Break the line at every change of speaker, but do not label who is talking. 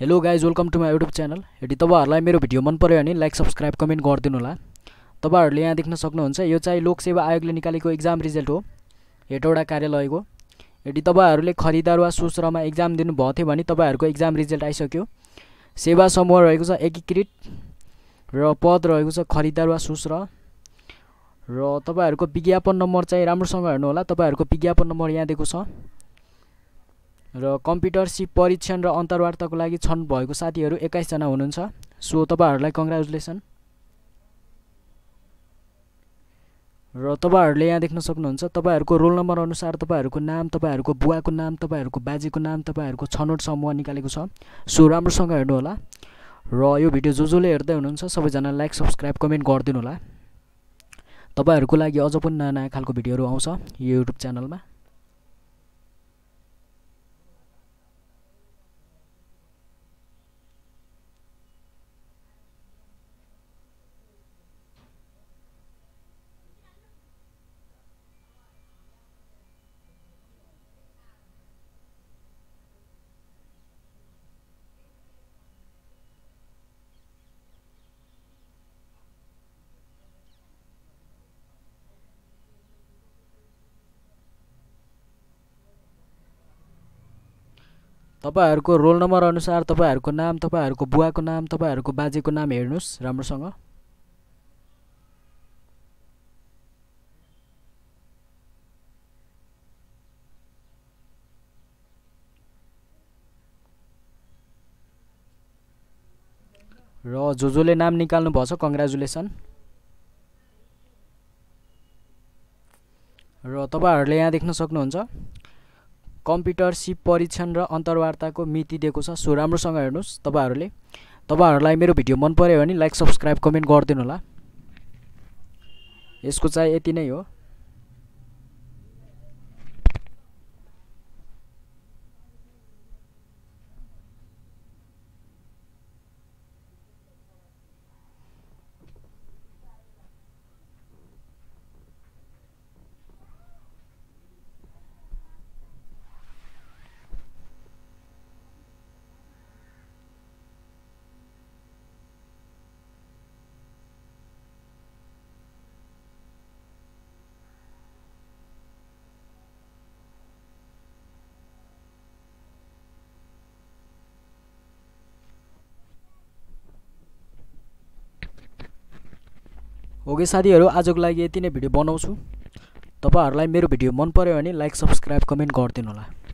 hello guys welcome to my YouTube channel यदि तपाईँहरूलाई मेरो भिडियो मन पऱ्यो भने लाइक सब्सक्राइब कमेन्ट गरिदिनु होला तपाईँहरूले यहाँ देख्न सक्नुहुन्छ यो चाहिँ लोकसेवा आयोगले निकालेको एक्जाम रिजल्ट हो हेटौँडा कार्यालयको यदि तपाईँहरूले खरिदार वा सुश्रमा एक्जाम दिनुभएको थियो भने तपाईँहरूको एक्जाम रिजल्ट आइसक्यो सेवा समूह रहेको छ एकीकृत र पद रहेको छ खरिदार वा सुश्र र तपाईँहरूको विज्ञापन नम्बर चाहिँ राम्रोसँग हेर्नुहोला तपाईँहरूको विज्ञापन नम्बर यहाँ दिएको छ र कम्प्युटर सिप परीक्षण र अन्तर्वार्ताको लागि छन् भएको साथीहरू एक्काइसजना हुनुहुन्छ सो तपाईँहरूलाई कङ्ग्रेचुलेसन र तपाईँहरूले यहाँ देख्न सक्नुहुन्छ तपाईँहरूको रोल नम्बर अनुसार तपाईँहरूको नाम तपाईँहरूको बुवाको नाम तपाईँहरूको बाजेको नाम तपाईँहरूको छनौट समूह निकालेको छ सो राम्रोसँग हेर्नुहोला र यो भिडियो जो जसले हेर्दै हुनुहुन्छ सबैजना लाइक सब्सक्राइब कमेन्ट गरिदिनु होला तपाईँहरूको लागि अझ पनि नयाँ नयाँ खालको भिडियोहरू आउँछ यो युट्युब च्यानलमा तपाईँहरूको रोल नम्बर अनुसार तपाईँहरूको नाम तपाईँहरूको बुवाको नाम तपाईँहरूको बाजेको नाम हेर्नुहोस् राम्रोसँग र जो जोले नाम निकाल्नु छ कङ्ग्रेचुलेसन र तपाईँहरूले यहाँ देख्न सक्नुहुन्छ कम्प्युटर सिप परीक्षण र अन्तर्वार्ताको मिति दिएको छ सो राम्रोसँग हेर्नुहोस् तपाईँहरूले तपाईँहरूलाई मेरो भिडियो मन पऱ्यो भने लाइक सब्सक्राइब कमेन्ट गरिदिनु होला यसको चाहिँ यति नै हो ओके साथीहरू आजको लागि यति नै भिडियो बनाउँछु तपाईँहरूलाई मेरो भिडियो मन पऱ्यो भने लाइक सब्सक्राइब कमेन्ट गरिदिनु होला